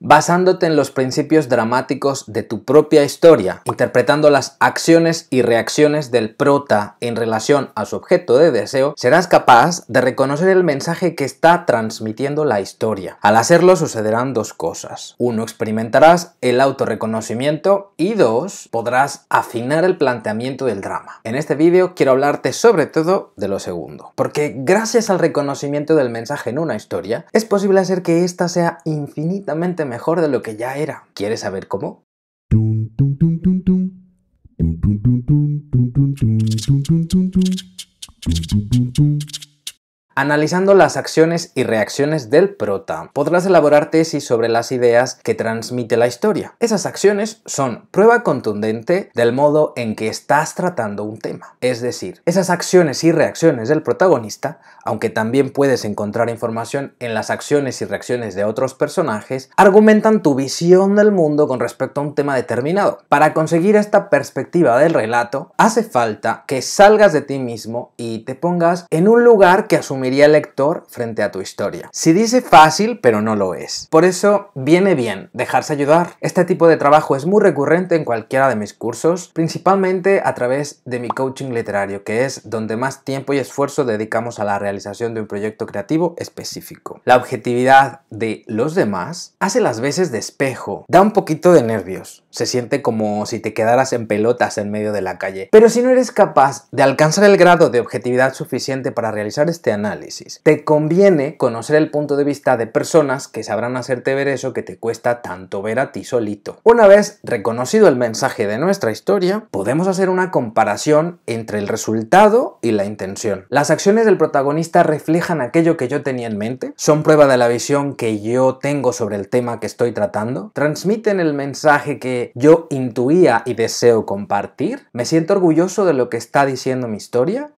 basándote en los principios dramáticos de tu propia historia, interpretando las acciones y reacciones del prota en relación a su objeto de deseo, serás capaz de reconocer el mensaje que está transmitiendo la historia. Al hacerlo sucederán dos cosas. Uno, experimentarás el autorreconocimiento y dos, podrás afinar el planteamiento del drama. En este vídeo quiero hablarte sobre todo de lo segundo, porque gracias al reconocimiento del mensaje en una historia, es posible hacer que ésta sea infinitamente mejor de lo que ya era. ¿Quieres saber cómo? Analizando las acciones y reacciones del prota, podrás elaborar tesis sobre las ideas que transmite la historia. Esas acciones son prueba contundente del modo en que estás tratando un tema. Es decir, esas acciones y reacciones del protagonista, aunque también puedes encontrar información en las acciones y reacciones de otros personajes, argumentan tu visión del mundo con respecto a un tema determinado. Para conseguir esta perspectiva del relato, hace falta que salgas de ti mismo y te pongas en un lugar que asumirás el lector frente a tu historia. Si dice fácil, pero no lo es. Por eso viene bien dejarse ayudar. Este tipo de trabajo es muy recurrente en cualquiera de mis cursos, principalmente a través de mi coaching literario, que es donde más tiempo y esfuerzo dedicamos a la realización de un proyecto creativo específico. La objetividad de los demás hace las veces de espejo, da un poquito de nervios, se siente como si te quedaras en pelotas en medio de la calle. Pero si no eres capaz de alcanzar el grado de objetividad suficiente para realizar este análisis, te conviene conocer el punto de vista de personas que sabrán hacerte ver eso que te cuesta tanto ver a ti solito. Una vez reconocido el mensaje de nuestra historia, podemos hacer una comparación entre el resultado y la intención. Las acciones del protagonista reflejan aquello que yo tenía en mente, son prueba de la visión que yo tengo sobre el tema que estoy tratando, transmiten el mensaje que yo intuía y deseo compartir, me siento orgulloso de lo que está diciendo mi historia,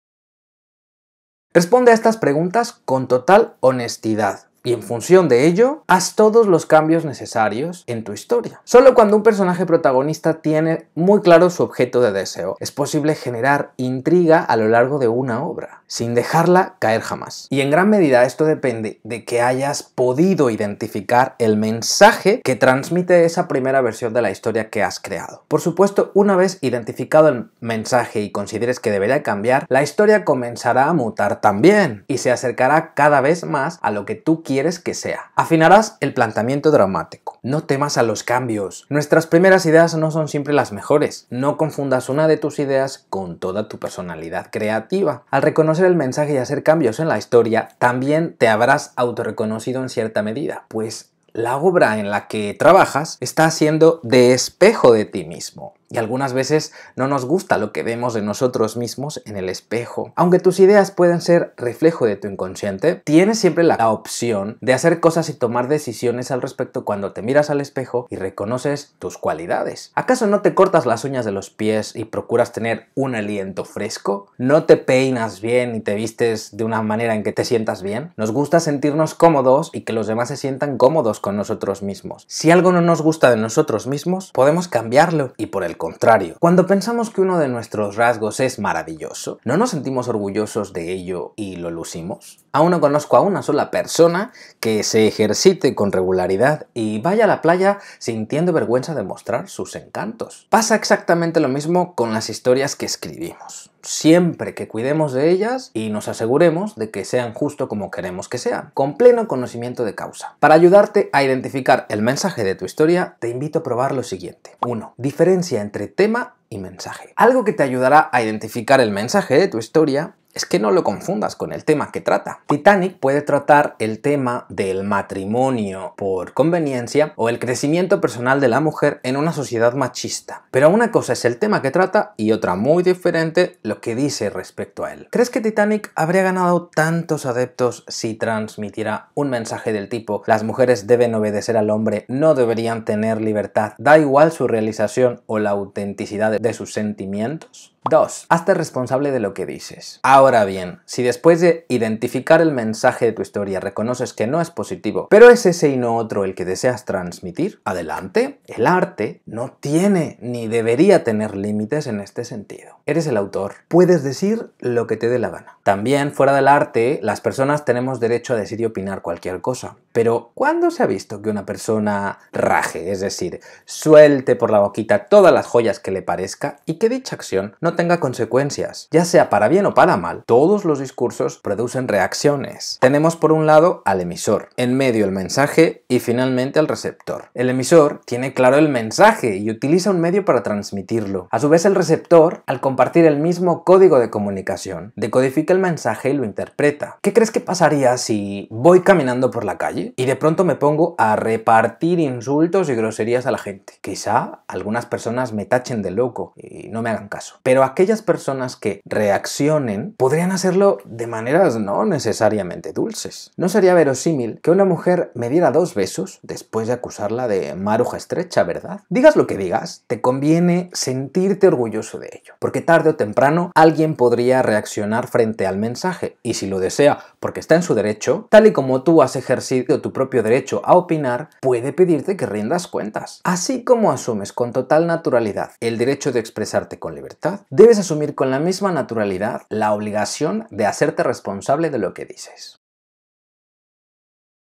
Responde a estas preguntas con total honestidad y en función de ello, haz todos los cambios necesarios en tu historia. Solo cuando un personaje protagonista tiene muy claro su objeto de deseo, es posible generar intriga a lo largo de una obra, sin dejarla caer jamás. Y en gran medida esto depende de que hayas podido identificar el mensaje que transmite esa primera versión de la historia que has creado. Por supuesto, una vez identificado el mensaje y consideres que debería cambiar, la historia comenzará a mutar también y se acercará cada vez más a lo que tú quieres quieres que sea. Afinarás el planteamiento dramático. No temas a los cambios. Nuestras primeras ideas no son siempre las mejores. No confundas una de tus ideas con toda tu personalidad creativa. Al reconocer el mensaje y hacer cambios en la historia, también te habrás autorreconocido en cierta medida, pues la obra en la que trabajas está siendo de espejo de ti mismo. Y algunas veces no nos gusta lo que vemos de nosotros mismos en el espejo. Aunque tus ideas pueden ser reflejo de tu inconsciente, tienes siempre la opción de hacer cosas y tomar decisiones al respecto cuando te miras al espejo y reconoces tus cualidades. ¿Acaso no te cortas las uñas de los pies y procuras tener un aliento fresco? ¿No te peinas bien y te vistes de una manera en que te sientas bien? Nos gusta sentirnos cómodos y que los demás se sientan cómodos con nosotros mismos. Si algo no nos gusta de nosotros mismos, podemos cambiarlo y por el contrario, cuando pensamos que uno de nuestros rasgos es maravilloso, ¿no nos sentimos orgullosos de ello y lo lucimos? Aún no conozco a una sola persona que se ejercite con regularidad y vaya a la playa sintiendo vergüenza de mostrar sus encantos. Pasa exactamente lo mismo con las historias que escribimos siempre que cuidemos de ellas y nos aseguremos de que sean justo como queremos que sean, con pleno conocimiento de causa. Para ayudarte a identificar el mensaje de tu historia, te invito a probar lo siguiente. 1. Diferencia entre tema y mensaje. Algo que te ayudará a identificar el mensaje de tu historia es que no lo confundas con el tema que trata. Titanic puede tratar el tema del matrimonio por conveniencia o el crecimiento personal de la mujer en una sociedad machista. Pero una cosa es el tema que trata y otra muy diferente lo que dice respecto a él. ¿Crees que Titanic habría ganado tantos adeptos si transmitiera un mensaje del tipo las mujeres deben obedecer al hombre, no deberían tener libertad, da igual su realización o la autenticidad de sus sentimientos? 2. Hazte responsable de lo que dices. Ahora bien, si después de identificar el mensaje de tu historia reconoces que no es positivo, pero es ese y no otro el que deseas transmitir, adelante. El arte no tiene ni debería tener límites en este sentido. Eres el autor. Puedes decir lo que te dé la gana. También, fuera del arte, las personas tenemos derecho a decir y opinar cualquier cosa. Pero, ¿cuándo se ha visto que una persona raje, es decir, suelte por la boquita todas las joyas que le parezca y que dicha acción no tenga consecuencias, ya sea para bien o para mal. Todos los discursos producen reacciones. Tenemos por un lado al emisor, en medio el mensaje y finalmente al receptor. El emisor tiene claro el mensaje y utiliza un medio para transmitirlo. A su vez el receptor, al compartir el mismo código de comunicación, decodifica el mensaje y lo interpreta. ¿Qué crees que pasaría si voy caminando por la calle y de pronto me pongo a repartir insultos y groserías a la gente? Quizá algunas personas me tachen de loco y no me hagan caso. Pero aquellas personas que reaccionen podrían hacerlo de maneras no necesariamente dulces. No sería verosímil que una mujer me diera dos besos después de acusarla de maruja estrecha, ¿verdad? Digas lo que digas, te conviene sentirte orgulloso de ello, porque tarde o temprano alguien podría reaccionar frente al mensaje, y si lo desea, porque está en su derecho, tal y como tú has ejercido tu propio derecho a opinar, puede pedirte que rindas cuentas. Así como asumes con total naturalidad el derecho de expresarte con libertad, debes asumir con la misma naturalidad la obligación de hacerte responsable de lo que dices.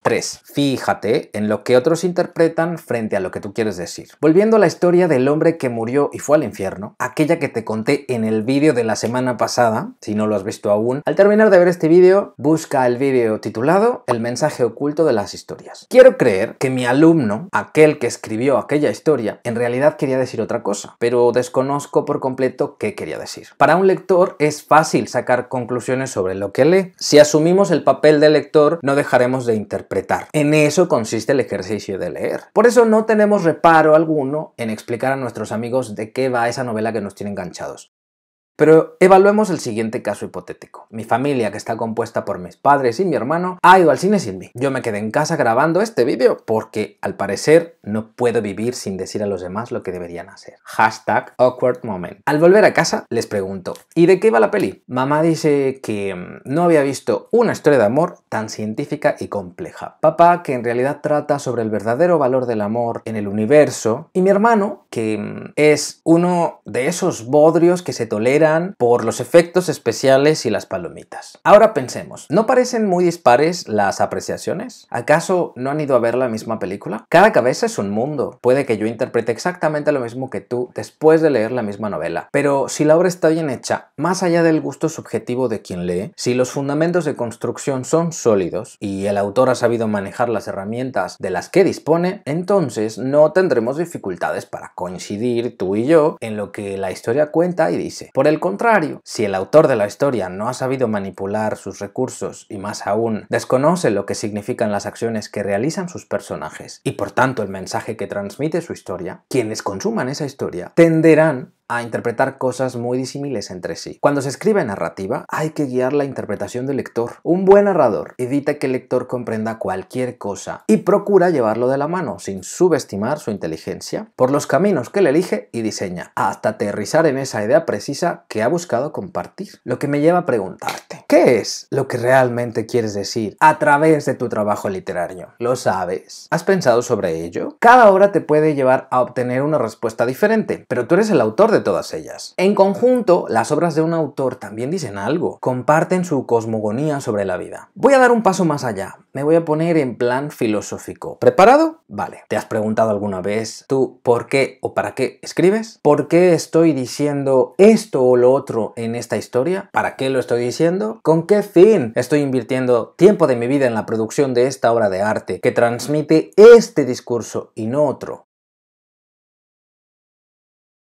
3. Fíjate en lo que otros interpretan frente a lo que tú quieres decir. Volviendo a la historia del hombre que murió y fue al infierno, aquella que te conté en el vídeo de la semana pasada, si no lo has visto aún, al terminar de ver este vídeo, busca el vídeo titulado El mensaje oculto de las historias. Quiero creer que mi alumno, aquel que escribió aquella historia, en realidad quería decir otra cosa, pero desconozco por completo qué quería decir. Para un lector es fácil sacar conclusiones sobre lo que lee. Si asumimos el papel de lector, no dejaremos de interpretar en eso consiste el ejercicio de leer. Por eso no tenemos reparo alguno en explicar a nuestros amigos de qué va esa novela que nos tiene enganchados. Pero evaluemos el siguiente caso hipotético. Mi familia, que está compuesta por mis padres y mi hermano, ha ido al cine sin mí. Yo me quedé en casa grabando este vídeo porque, al parecer, no puedo vivir sin decir a los demás lo que deberían hacer. Hashtag awkward moment. Al volver a casa, les pregunto, ¿y de qué va la peli? Mamá dice que mm, no había visto una historia de amor tan científica y compleja. Papá, que en realidad trata sobre el verdadero valor del amor en el universo. Y mi hermano, que mm, es uno de esos bodrios que se tolera por los efectos especiales y las palomitas. Ahora pensemos, ¿no parecen muy dispares las apreciaciones? ¿Acaso no han ido a ver la misma película? Cada cabeza es un mundo. Puede que yo interprete exactamente lo mismo que tú después de leer la misma novela. Pero si la obra está bien hecha, más allá del gusto subjetivo de quien lee, si los fundamentos de construcción son sólidos y el autor ha sabido manejar las herramientas de las que dispone, entonces no tendremos dificultades para coincidir tú y yo en lo que la historia cuenta y dice. Por el contrario. Si el autor de la historia no ha sabido manipular sus recursos y más aún desconoce lo que significan las acciones que realizan sus personajes y por tanto el mensaje que transmite su historia, quienes consuman esa historia tenderán a interpretar cosas muy disímiles entre sí. Cuando se escribe narrativa, hay que guiar la interpretación del lector. Un buen narrador evita que el lector comprenda cualquier cosa y procura llevarlo de la mano sin subestimar su inteligencia por los caminos que le elige y diseña, hasta aterrizar en esa idea precisa que ha buscado compartir. Lo que me lleva a preguntar, ¿Qué es lo que realmente quieres decir a través de tu trabajo literario? ¿Lo sabes? ¿Has pensado sobre ello? Cada obra te puede llevar a obtener una respuesta diferente, pero tú eres el autor de todas ellas. En conjunto, las obras de un autor también dicen algo, comparten su cosmogonía sobre la vida. Voy a dar un paso más allá, me voy a poner en plan filosófico. ¿Preparado? Vale. ¿Te has preguntado alguna vez tú por qué o para qué escribes? ¿Por qué estoy diciendo esto o lo otro en esta historia? ¿Para qué lo estoy diciendo? ¿Con qué fin estoy invirtiendo tiempo de mi vida en la producción de esta obra de arte que transmite este discurso y no otro?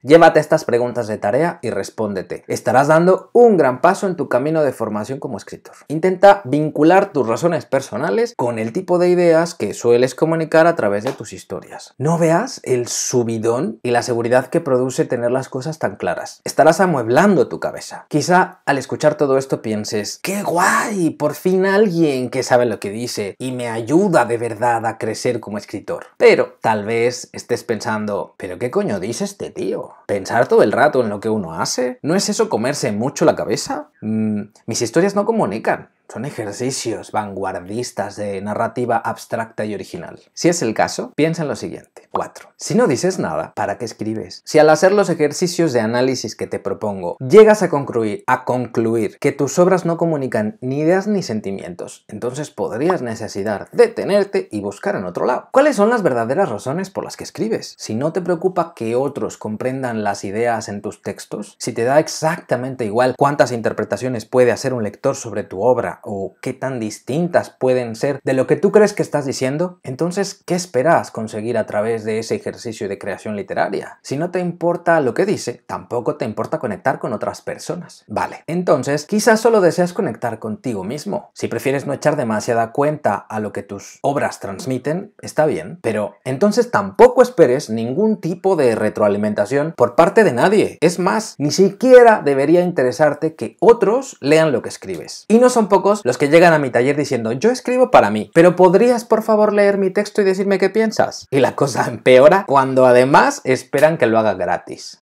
Llévate estas preguntas de tarea y respóndete. Estarás dando un gran paso en tu camino de formación como escritor. Intenta vincular tus razones personales con el tipo de ideas que sueles comunicar a través de tus historias. No veas el subidón y la seguridad que produce tener las cosas tan claras. Estarás amueblando tu cabeza. Quizá al escuchar todo esto pienses, ¡qué guay! Por fin alguien que sabe lo que dice y me ayuda de verdad a crecer como escritor. Pero tal vez estés pensando, ¿pero qué coño dice este tío? ¿Pensar todo el rato en lo que uno hace? ¿No es eso comerse mucho la cabeza? Mmm... mis historias no comunican son ejercicios vanguardistas de narrativa abstracta y original. Si es el caso, piensa en lo siguiente. 4. Si no dices nada, ¿para qué escribes? Si al hacer los ejercicios de análisis que te propongo, llegas a concluir, a concluir que tus obras no comunican ni ideas ni sentimientos, entonces podrías necesitar detenerte y buscar en otro lado. ¿Cuáles son las verdaderas razones por las que escribes? Si no te preocupa que otros comprendan las ideas en tus textos, si te da exactamente igual cuántas interpretaciones puede hacer un lector sobre tu obra, o qué tan distintas pueden ser de lo que tú crees que estás diciendo, entonces, ¿qué esperas conseguir a través de ese ejercicio de creación literaria? Si no te importa lo que dice, tampoco te importa conectar con otras personas. Vale, entonces quizás solo deseas conectar contigo mismo. Si prefieres no echar demasiada cuenta a lo que tus obras transmiten, está bien, pero entonces tampoco esperes ningún tipo de retroalimentación por parte de nadie. Es más, ni siquiera debería interesarte que otros lean lo que escribes. Y no son pocos los que llegan a mi taller diciendo yo escribo para mí, pero podrías por favor leer mi texto y decirme qué piensas. Y la cosa empeora cuando además esperan que lo haga gratis.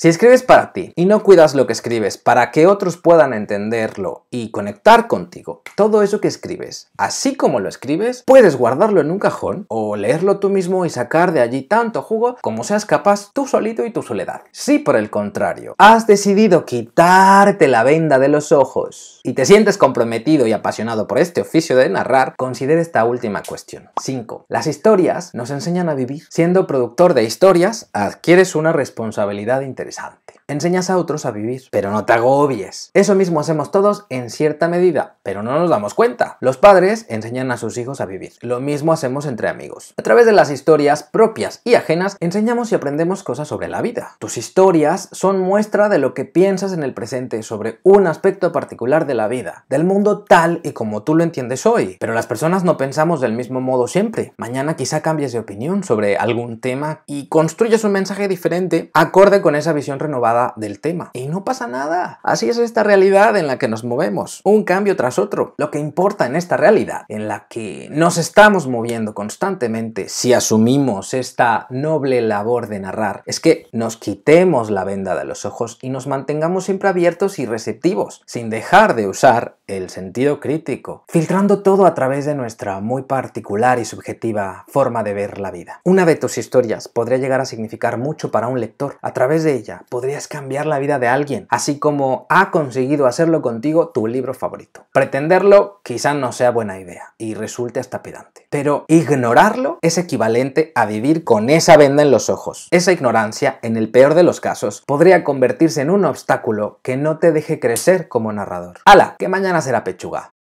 Si escribes para ti y no cuidas lo que escribes para que otros puedan entenderlo y conectar contigo, todo eso que escribes, así como lo escribes, puedes guardarlo en un cajón o leerlo tú mismo y sacar de allí tanto jugo como seas capaz tú solito y tu soledad. Si por el contrario, has decidido quitarte la venda de los ojos y te sientes comprometido y apasionado por este oficio de narrar, considera esta última cuestión. 5. Las historias nos enseñan a vivir. Siendo productor de historias, adquieres una responsabilidad interior. でした。enseñas a otros a vivir. Pero no te agobies. Eso mismo hacemos todos en cierta medida, pero no nos damos cuenta. Los padres enseñan a sus hijos a vivir. Lo mismo hacemos entre amigos. A través de las historias propias y ajenas, enseñamos y aprendemos cosas sobre la vida. Tus historias son muestra de lo que piensas en el presente sobre un aspecto particular de la vida, del mundo tal y como tú lo entiendes hoy. Pero las personas no pensamos del mismo modo siempre. Mañana quizá cambies de opinión sobre algún tema y construyes un mensaje diferente acorde con esa visión renovada del tema. Y no pasa nada. Así es esta realidad en la que nos movemos, un cambio tras otro. Lo que importa en esta realidad, en la que nos estamos moviendo constantemente, si asumimos esta noble labor de narrar, es que nos quitemos la venda de los ojos y nos mantengamos siempre abiertos y receptivos, sin dejar de usar el sentido crítico, filtrando todo a través de nuestra muy particular y subjetiva forma de ver la vida. Una de tus historias podría llegar a significar mucho para un lector. A través de ella podrías cambiar la vida de alguien, así como ha conseguido hacerlo contigo tu libro favorito. Pretenderlo quizás no sea buena idea y resulte hasta pedante, pero ignorarlo es equivalente a vivir con esa venda en los ojos. Esa ignorancia, en el peor de los casos, podría convertirse en un obstáculo que no te deje crecer como narrador. ¡Hala! Que mañana será pechuga.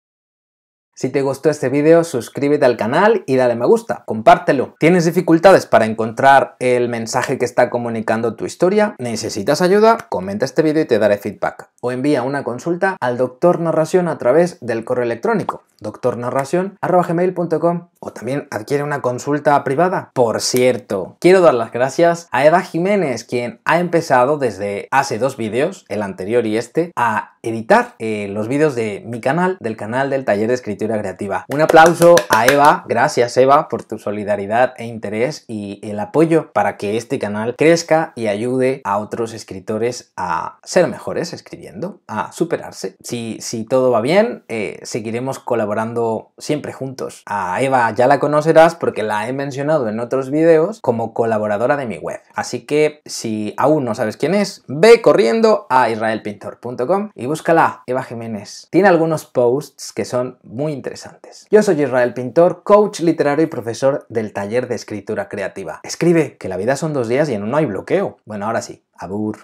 Si te gustó este vídeo, suscríbete al canal y dale me gusta, compártelo. ¿Tienes dificultades para encontrar el mensaje que está comunicando tu historia? ¿Necesitas ayuda? Comenta este vídeo y te daré feedback. O envía una consulta al doctor narración a través del correo electrónico doctornarracion@gmail.com. o también adquiere una consulta privada. Por cierto, quiero dar las gracias a Eva Jiménez, quien ha empezado desde hace dos vídeos, el anterior y este, a editar eh, los vídeos de mi canal, del canal del Taller de Escritura Creativa. Un aplauso a Eva, gracias Eva por tu solidaridad e interés y el apoyo para que este canal crezca y ayude a otros escritores a ser mejores escribiendo, a superarse. Si, si todo va bien, eh, seguiremos colaborando siempre juntos. A Eva ya la conocerás porque la he mencionado en otros vídeos como colaboradora de mi web. Así que si aún no sabes quién es, ve corriendo a israelpintor.com y Búscala, Eva Jiménez. Tiene algunos posts que son muy interesantes. Yo soy Israel Pintor, coach literario y profesor del taller de escritura creativa. Escribe que la vida son dos días y en uno hay bloqueo. Bueno, ahora sí, abur.